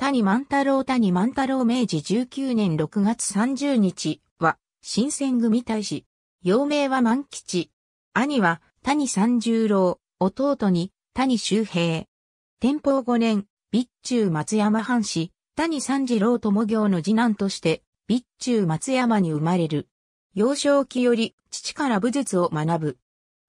谷万太郎谷万太郎明治19年6月30日は、新選組大使。幼名は万吉。兄は谷三十郎、弟に谷周平。天保5年、備中松山藩士、谷三次郎友行の次男として、備中松山に生まれる。幼少期より父から武術を学ぶ。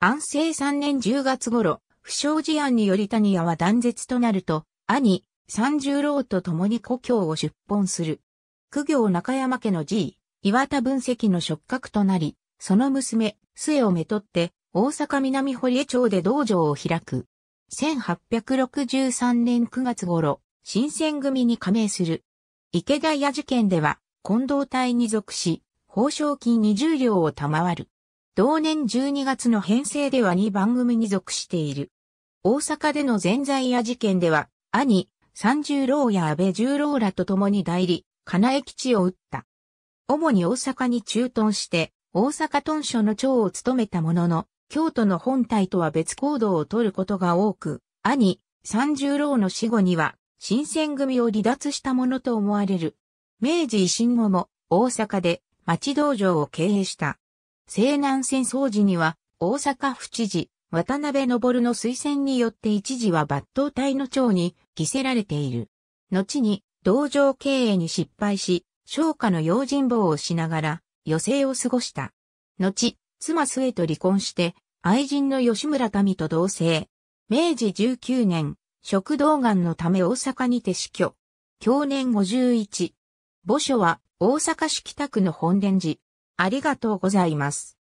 安政3年10月頃、不祥事案により谷屋は断絶となると、兄、三十郎と共に故郷を出奔する。苦行中山家の爺、岩田分析の触覚となり、その娘、末をめとって、大阪南堀江町で道場を開く。1863年9月頃、新選組に加盟する。池田屋事件では、近藤隊に属し、報奨金20両を賜る。同年12月の編成では2番組に属している。大阪での全在屋事件では、兄、三十郎や安倍十郎らと共に代理、金江基地を打った。主に大阪に駐屯して、大阪屯所の長を務めたものの、京都の本体とは別行動を取ることが多く、兄、三十郎の死後には、新選組を離脱したものと思われる。明治維新後も、大阪で町道場を経営した。西南戦争時には、大阪府知事、渡辺昇の推薦によって一時は抜刀隊の長に着せられている。後に道場経営に失敗し、商家の用心棒をしながら余生を過ごした。後、妻末と離婚して、愛人の吉村民と同棲。明治19年、食道癌のため大阪にて死去。去年51。墓所は大阪市北区の本殿寺。ありがとうございます。